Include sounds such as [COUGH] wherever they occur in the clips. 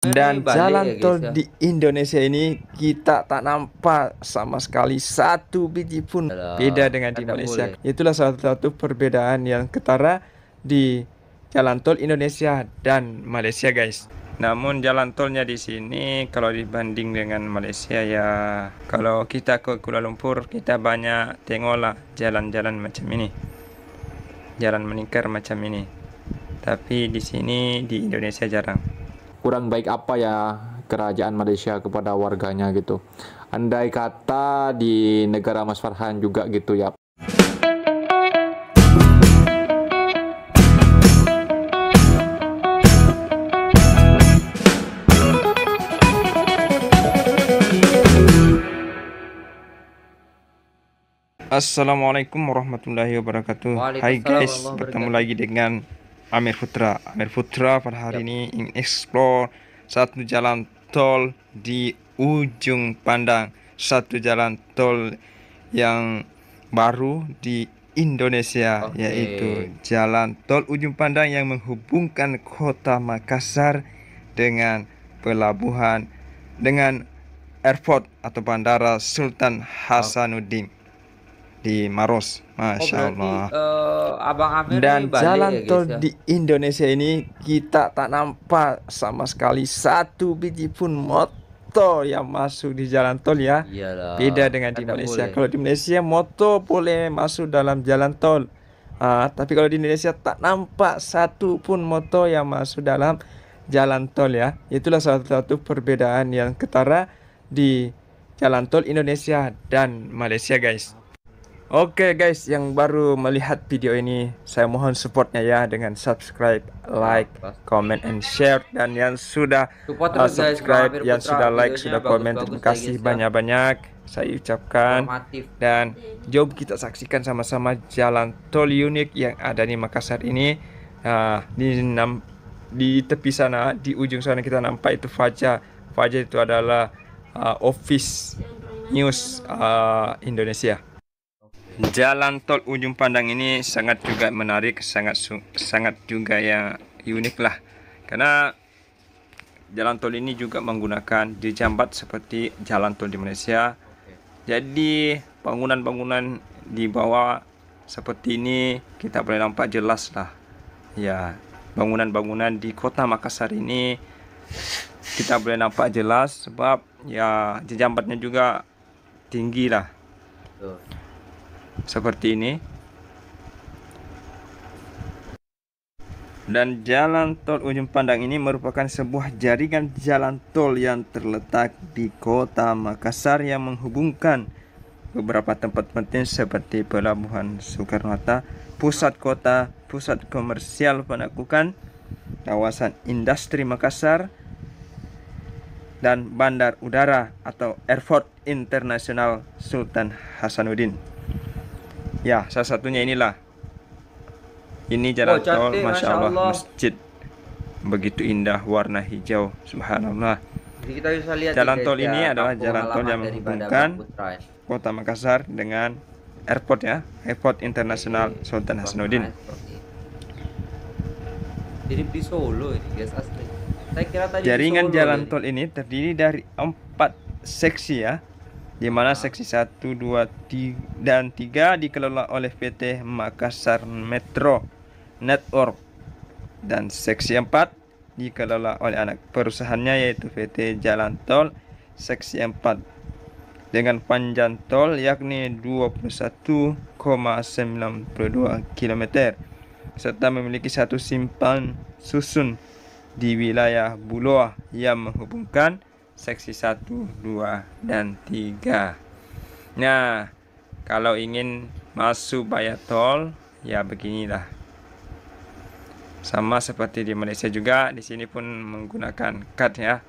Nah, dan jalan tol di Indonesia ini kita tak nampak sama sekali satu biji pun beda dengan di Malaysia. Itulah salah satu perbedaan yang ketara di jalan tol Indonesia dan Malaysia, guys. Namun jalan tolnya di sini kalau dibanding dengan Malaysia ya kalau kita ke Kuala Lumpur kita banyak tengoklah jalan-jalan macam ini. Jalan meningkar macam ini. Tapi di sini di Indonesia jarang kurang baik apa ya kerajaan Malaysia kepada warganya gitu. Andai kata di negara Mas Farhan juga gitu ya. Assalamualaikum warahmatullahi wabarakatuh. Hai guys, bertemu lagi dengan Amir Putra. Amir Putra pada hari ini ingin eksplor satu jalan tol di ujung pandang, satu jalan tol yang baru di Indonesia okay. yaitu jalan tol ujung pandang yang menghubungkan kota Makassar dengan pelabuhan dengan airport atau bandara Sultan Hasanuddin di Maros. Masya oh, berarti, Allah. Eh, uh, Abang Amir Dan di jalan ya, tol ya? di Indonesia ini kita tak nampak sama sekali satu biji pun motor yang masuk di jalan tol ya. Iyalah, Beda dengan kan di Malaysia. Boleh. Kalau di Malaysia motor boleh masuk dalam jalan tol. Uh, tapi kalau di Indonesia tak nampak satu pun motor yang masuk dalam jalan tol ya. Itulah salah satu perbedaan yang ketara di jalan tol Indonesia dan Malaysia guys. Oke okay guys, yang baru melihat video ini, saya mohon supportnya ya dengan subscribe, like, comment, and share. Dan yang sudah uh, subscribe, guys, yang sudah like, sudah komen, terima kasih ya. banyak-banyak. Saya ucapkan Formatif. dan job kita saksikan sama-sama jalan tol unik yang ada di Makassar ini. Nah, di di tepi sana, di ujung sana kita nampak itu Fajar. Fajar itu adalah uh, office news uh, Indonesia jalan tol ujung pandang ini sangat juga menarik sangat sangat juga ya unik lah karena jalan tol ini juga menggunakan dijambat seperti jalan tol di Malaysia jadi bangunan-bangunan di bawah seperti ini kita boleh nampak jelas lah ya bangunan-bangunan di kota Makassar ini kita boleh nampak jelas sebab ya jejambatnya juga tinggi lah seperti ini dan jalan tol ujung pandang ini merupakan sebuah jaringan jalan tol yang terletak di kota Makassar yang menghubungkan beberapa tempat penting seperti pelabuhan Soekarno-Hatta, pusat kota, pusat komersial Penakukan, kawasan industri Makassar, dan bandar udara atau Airport Internasional Sultan Hasanuddin. Ya, salah satunya inilah. Ini jalan oh, tol, masya, Allah. Allah, masjid begitu indah warna hijau, subhanallah. Jadi kita bisa lihat jalan tol ini adalah jalan tol yang menghubungkan kota Makassar dengan airport ya, airport internasional Sultan Hasanuddin. Jadi di Solo ini guys asli. Saya kira tadi Jaringan jalan tol ini terdiri dari empat seksi ya di mana seksi 1, 2, 3, dan 3 dikelola oleh PT Makassar Metro Network dan seksi 4 dikelola oleh anak perusahaannya yaitu PT Jalan Tol seksi 4 dengan panjang tol yakni 21,92 km serta memiliki satu simpan susun di wilayah Buloa yang menghubungkan seksi 1, 2, dan 3 nah kalau ingin masuk bayar tol, ya beginilah sama seperti di Malaysia juga di sini pun menggunakan kad ya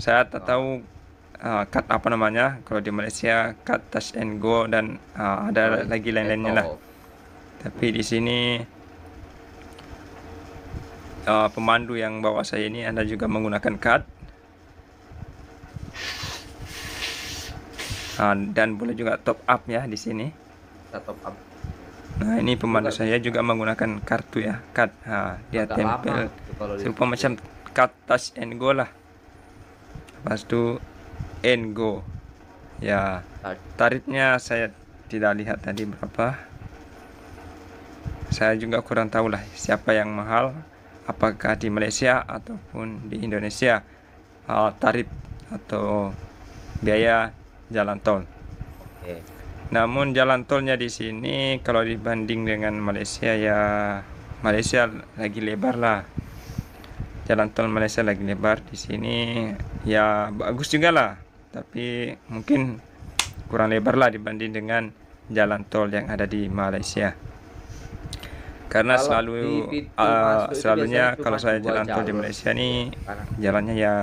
saya tak ah. tahu uh, kad apa namanya kalau di Malaysia kad touch and go dan uh, ada lagi lain-lainnya lah tapi di sini uh, pemandu yang bawa saya ini anda juga menggunakan kad Ah, dan boleh juga top up ya di sini. Kita top up. Nah, ini pemandu saya juga menggunakan kartu ya, card. Nah, dia Tidak tempel serupa macam card touch and go lah. Lepas itu and go. Ya, tarifnya saya tidak lihat tadi berapa. Saya juga kurang tahu lah siapa yang mahal, apakah di Malaysia ataupun di Indonesia. Uh, tarif atau biaya jalan tol. Okay. Namun jalan tolnya di sini kalau dibanding dengan Malaysia ya Malaysia lagi lebar lah. Jalan tol Malaysia lagi lebar di sini ya bagus juga lah, tapi mungkin kurang lebar lah dibanding dengan jalan tol yang ada di Malaysia. Karena kalau selalu uh, selalunya kalau saya jalan tol di Malaysia ini jalannya ya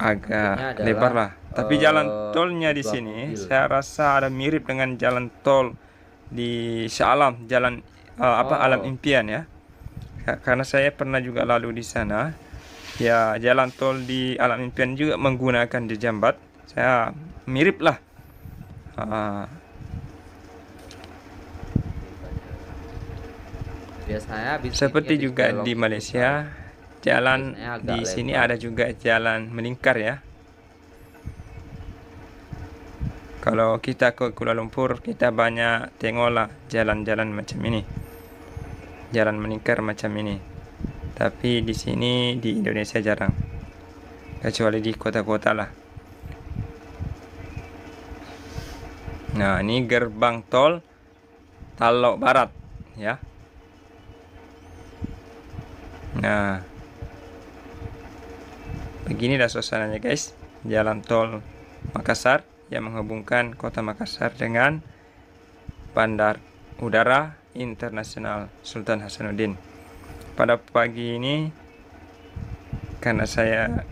agak lebar lah tapi uh, jalan eh, tolnya di sini mobil. saya rasa ada mirip dengan jalan tol di Sya'alam, jalan uh, apa oh. Alam Impian ya. Karena saya pernah juga lalu di sana. Ya, jalan tol di Alam Impian juga menggunakan di Jambat. Saya mirip lah. Uh, biasanya seperti juga di Malaysia jalan di sini ada juga jalan melingkar ya Kalau kita ke Kuala Lumpur, kita banyak tengoklah jalan-jalan macam ini. Jalan meningkar macam ini. Tapi di sini di Indonesia jarang. Kecuali di kota-kota lah. Nah, ini gerbang tol Talok Barat, ya. Nah, beginilah suasananya guys, jalan tol Makassar yang menghubungkan kota Makassar dengan Bandar Udara Internasional Sultan Hasanuddin. Pada pagi ini karena saya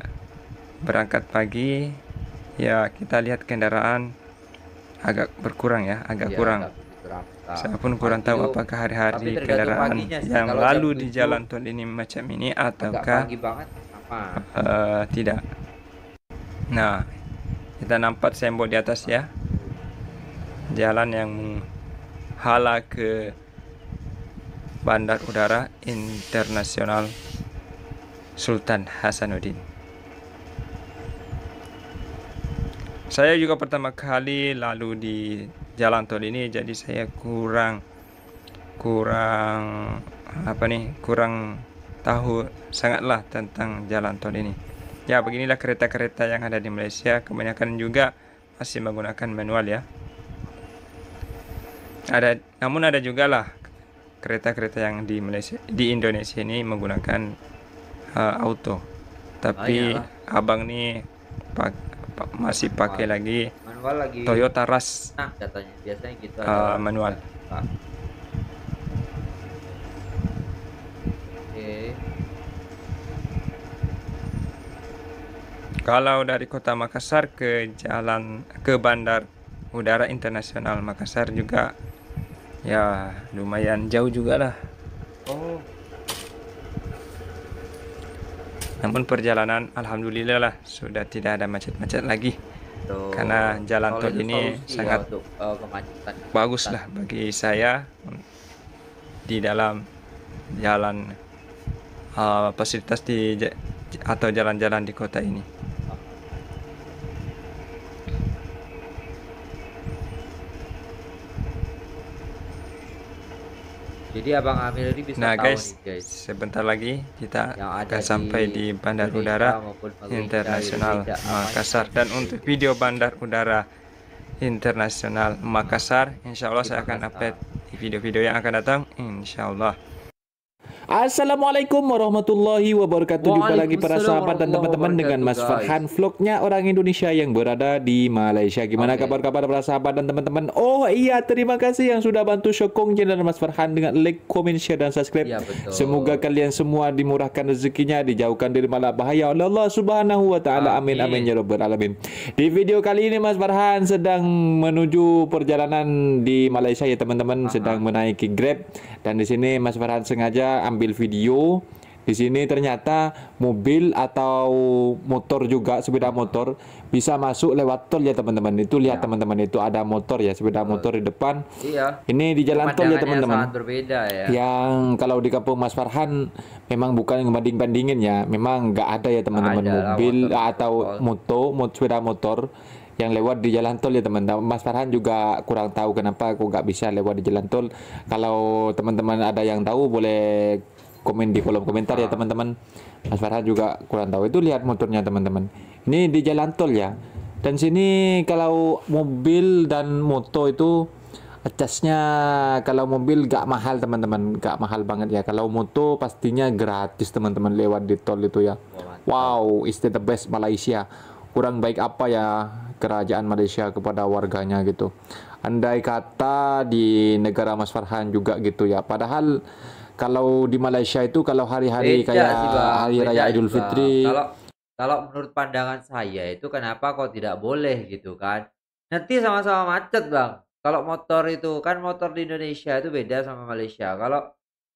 berangkat pagi ya kita lihat kendaraan agak berkurang ya, agak ya, kurang. Agak nah, Saya pun kurang tahu apakah hari-hari kendaraan yang lalu di jalan tol ini macam ini ataukah Uh, tidak. Nah, kita nampak sembuh di atas ya jalan yang halal ke Bandar Udara Internasional Sultan Hasanuddin. Saya juga pertama kali lalu di jalan tol ini jadi saya kurang kurang apa nih kurang tahu sangatlah tentang jalan tol ini. Ya, beginilah kereta-kereta yang ada di Malaysia. Kebanyakan juga masih menggunakan manual ya. Ada, namun ada juga lah kereta-kereta yang di Malaysia, di Indonesia ini menggunakan uh, auto. Tapi ah, abang nih pak, pak, masih pakai lagi manual lagi Toyota Rush. Nah, katanya biasanya gitu. Uh, manual. Oke. Okay. kalau dari kota Makassar ke jalan ke bandar udara internasional Makassar juga ya lumayan jauh juga lah oh namun perjalanan alhamdulillah lah sudah tidak ada macet-macet lagi Tuh. karena jalan tol ini iya, sangat uh, bagus lah bagi saya di dalam jalan uh, fasilitas di atau jalan-jalan di kota ini Jadi Abang Amir ini bisa nah, tahu guys, nih guys. Sebentar lagi kita yang ada akan sampai di Bandar Indonesia Udara Internasional Makassar dan untuk video Bandar Udara Internasional Makassar, insya Allah saya akan update di video-video yang akan datang, insya Allah. Assalamualaikum warahmatullahi wabarakatuh. Jumpa lagi para sahabat dan teman-teman dengan Mas Farhan vlognya orang Indonesia yang berada di Malaysia. Gimana kabar-kabar para sahabat dan teman-teman? Oh iya, terima kasih yang sudah bantu sokong channel Mas Farhan dengan like, comment, share dan subscribe. Iya, Semoga kalian semua dimurahkan rezekinya, dijauhkan dari malapahaya oleh Allah Subhanahu wa taala. Amin amin ya robbal alamin. Di video kali ini Mas Farhan sedang menuju perjalanan di Malaysia ya teman-teman, sedang menaiki Grab dan di sini Mas Farhan sengaja ambil ngambil video di sini ternyata mobil atau motor juga sepeda motor bisa masuk lewat tol ya teman-teman. Itu lihat ya. teman-teman ya. itu ada motor ya sepeda Betul. motor di depan. Iya. Ini di jalan tol ya teman-teman. ya. Yang kalau di kampung Mas Farhan memang bukan ngebanding-bandingin ya. Memang nggak ada ya teman-teman mobil motor, atau motor, motor sepeda motor yang lewat di jalan tol ya teman-teman. Mas Farhan juga kurang tahu kenapa aku nggak bisa lewat di jalan tol. Kalau teman-teman ada yang tahu boleh komen di kolom komentar ya ah. teman-teman. Mas Farhan juga kurang tahu. Itu lihat motornya teman-teman. Ini di jalan tol ya. Dan sini kalau mobil dan moto itu Acasnya kalau mobil gak mahal teman-teman, gak mahal banget ya. Kalau moto pastinya gratis teman-teman lewat di tol itu ya. Wow, is the best Malaysia. Kurang baik apa ya kerajaan Malaysia kepada warganya gitu. Andai kata di negara Mas Farhan juga gitu ya. Padahal kalau di Malaysia itu kalau hari-hari kayak sih, hari raya juga. Idul Fitri kalau kalau menurut pandangan saya itu kenapa kok tidak boleh gitu kan nanti sama-sama macet bang kalau motor itu kan motor di Indonesia itu beda sama Malaysia kalau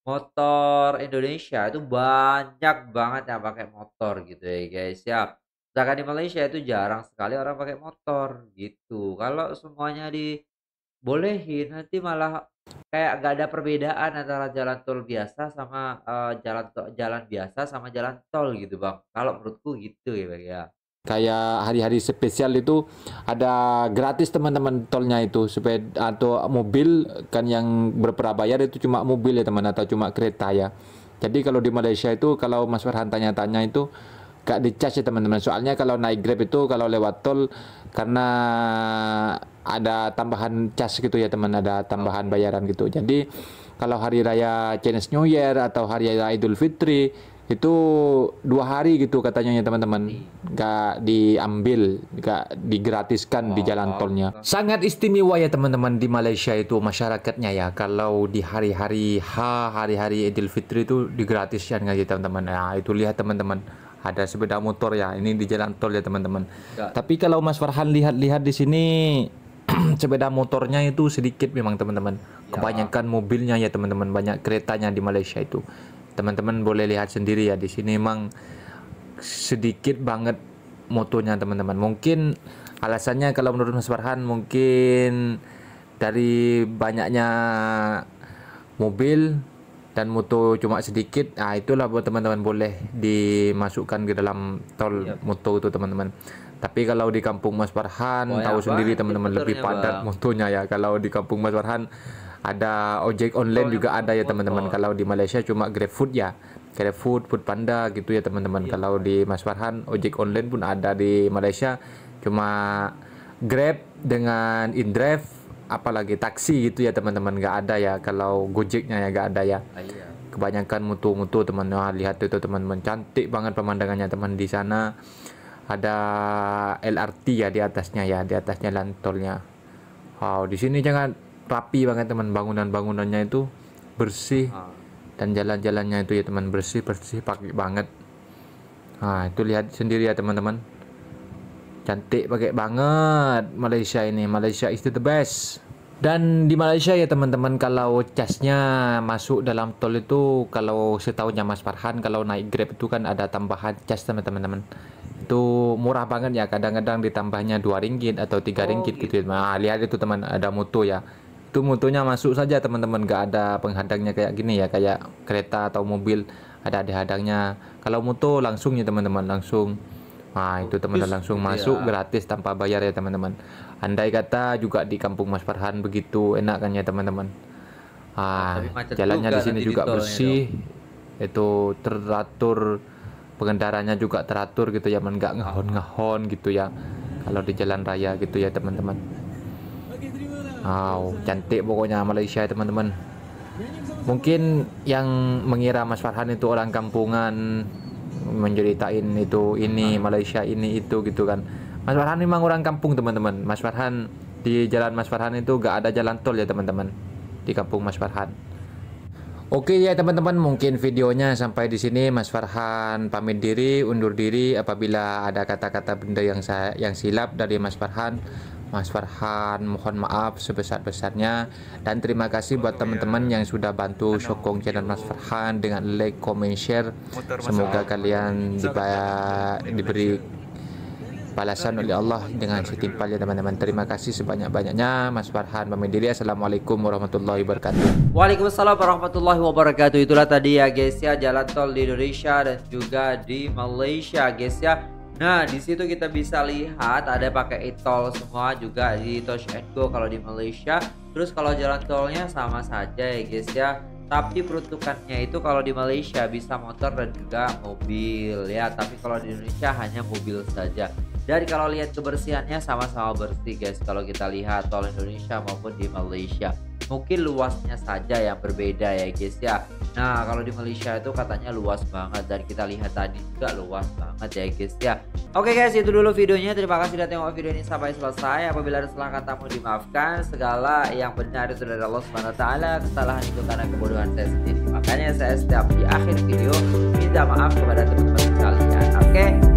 motor Indonesia itu banyak banget yang pakai motor gitu ya guys ya Sedangkan di Malaysia itu jarang sekali orang pakai motor gitu. Kalau semuanya dibolehin nanti malah kayak gak ada perbedaan antara jalan tol biasa sama uh, jalan tol, jalan biasa sama jalan tol gitu bang. Kalau menurutku gitu ya bang ya. Kayak hari-hari spesial itu ada gratis teman-teman tolnya itu supaya atau mobil kan yang berperabayar itu cuma mobil ya teman atau cuma kereta ya. Jadi kalau di Malaysia itu kalau Mas Farhan tanya-tanya itu gak charge ya teman-teman soalnya kalau naik grab itu kalau lewat tol karena ada tambahan charge gitu ya teman ada tambahan bayaran gitu jadi kalau hari raya Chinese New Year atau hari raya Idul Fitri itu dua hari gitu katanya ya teman-teman gak diambil gak digratiskan oh, di jalan tolnya sangat istimewa ya teman-teman di Malaysia itu masyarakatnya ya kalau di hari-hari H hari-hari Idul Fitri itu digratiskan nggak ya gitu, teman-teman nah itu lihat teman-teman ada sepeda motor ya ini di jalan tol ya teman-teman ya. tapi kalau Mas Farhan lihat-lihat di sini [CLEARS THROAT] sepeda motornya itu sedikit memang teman-teman ya. kebanyakan mobilnya ya teman-teman banyak keretanya di Malaysia itu teman-teman boleh lihat sendiri ya di sini memang sedikit banget motonya teman-teman mungkin alasannya kalau menurut Mas Farhan mungkin dari banyaknya mobil dan moto cuma sedikit nah itulah buat teman-teman boleh dimasukkan ke dalam tol yep. Iya. moto itu teman-teman tapi kalau di kampung Mas Farhan oh, tahu ya, sendiri teman-teman lebih padat bang. ya kalau di kampung Mas Farhan ada ojek online oh, juga ada ya teman-teman kalau di Malaysia cuma GrabFood ya GrabFood, panda gitu ya teman-teman yep. Iya. kalau di Mas Farhan ojek online pun ada di Malaysia cuma Grab dengan InDrive apalagi taksi gitu ya teman-teman nggak ada ya kalau gojeknya ya nggak ada ya ah, iya. kebanyakan mutu-mutu teman nah, lihat itu teman-teman cantik banget pemandangannya teman di sana ada LRT ya di atasnya ya di atasnya lantolnya wow di sini jangan rapi banget teman bangunan-bangunannya itu bersih ah. dan jalan-jalannya itu ya teman bersih bersih pakai banget nah itu lihat sendiri ya teman-teman Cantik pakai banget Malaysia ini. Malaysia is the best. Dan di Malaysia ya teman-teman kalau casnya masuk dalam tol itu kalau setahunya Mas Farhan kalau naik Grab itu kan ada tambahan cas teman-teman. Itu murah banget ya kadang-kadang ditambahnya dua ringgit atau 3 ringgit gitu. gitu. Nah, lihat itu teman ada moto ya. Itu mutunya masuk saja teman-teman gak ada penghadangnya kayak gini ya kayak kereta atau mobil ada ada hadangnya. Kalau moto langsung ya teman-teman langsung Nah, itu teman-teman langsung ya. masuk gratis tanpa bayar ya teman-teman. Andai kata juga di Kampung Mas Farhan begitu enak kan ya teman-teman. Ah, jalannya di sini juga bersih. Itu. itu teratur pengendaranya juga teratur gitu ya, enggak ngehon-ngehon gitu ya. Kalau di jalan raya gitu ya teman-teman. Wow, cantik pokoknya Malaysia ya, teman-teman. Mungkin yang mengira Mas Farhan itu orang kampungan menceritain itu ini hmm. Malaysia ini itu gitu kan Mas Farhan memang orang kampung teman-teman Mas Farhan di jalan Mas Farhan itu gak ada jalan tol ya teman-teman di kampung Mas Farhan Oke ya teman-teman mungkin videonya sampai di sini Mas Farhan pamit diri undur diri apabila ada kata-kata benda yang saya yang silap dari Mas Farhan Mas Farhan mohon maaf sebesar-besarnya dan terima kasih buat teman-teman yang sudah bantu sokong channel Mas Farhan dengan like, comment, share semoga kalian dibayar, diberi balasan oleh Allah dengan setimpal ya teman-teman terima kasih sebanyak-banyaknya Mas Farhan pamit Assalamualaikum warahmatullahi wabarakatuh Waalaikumsalam warahmatullahi wabarakatuh itulah tadi ya guys ya jalan tol di Indonesia dan juga di Malaysia guys ya Nah, di situ kita bisa lihat ada pakai e-tol semua juga di Touch and Go kalau di Malaysia. Terus kalau jalan tolnya sama saja ya guys ya. Tapi peruntukannya itu kalau di Malaysia bisa motor dan juga mobil ya. Tapi kalau di Indonesia hanya mobil saja. Dari kalau lihat kebersihannya sama-sama bersih guys kalau kita lihat tol Indonesia maupun di Malaysia mungkin luasnya saja yang berbeda ya guys ya nah kalau di Malaysia itu katanya luas banget dan kita lihat tadi juga luas banget ya guys ya oke guys itu dulu videonya terima kasih sudah tengok video ini sampai selesai apabila ada salah kata katamu dimaafkan segala yang benar itu dari Allah SWT Taala kesalahan itu karena kebodohan saya sendiri makanya saya setiap di akhir video minta maaf kepada teman-teman kalian oke okay?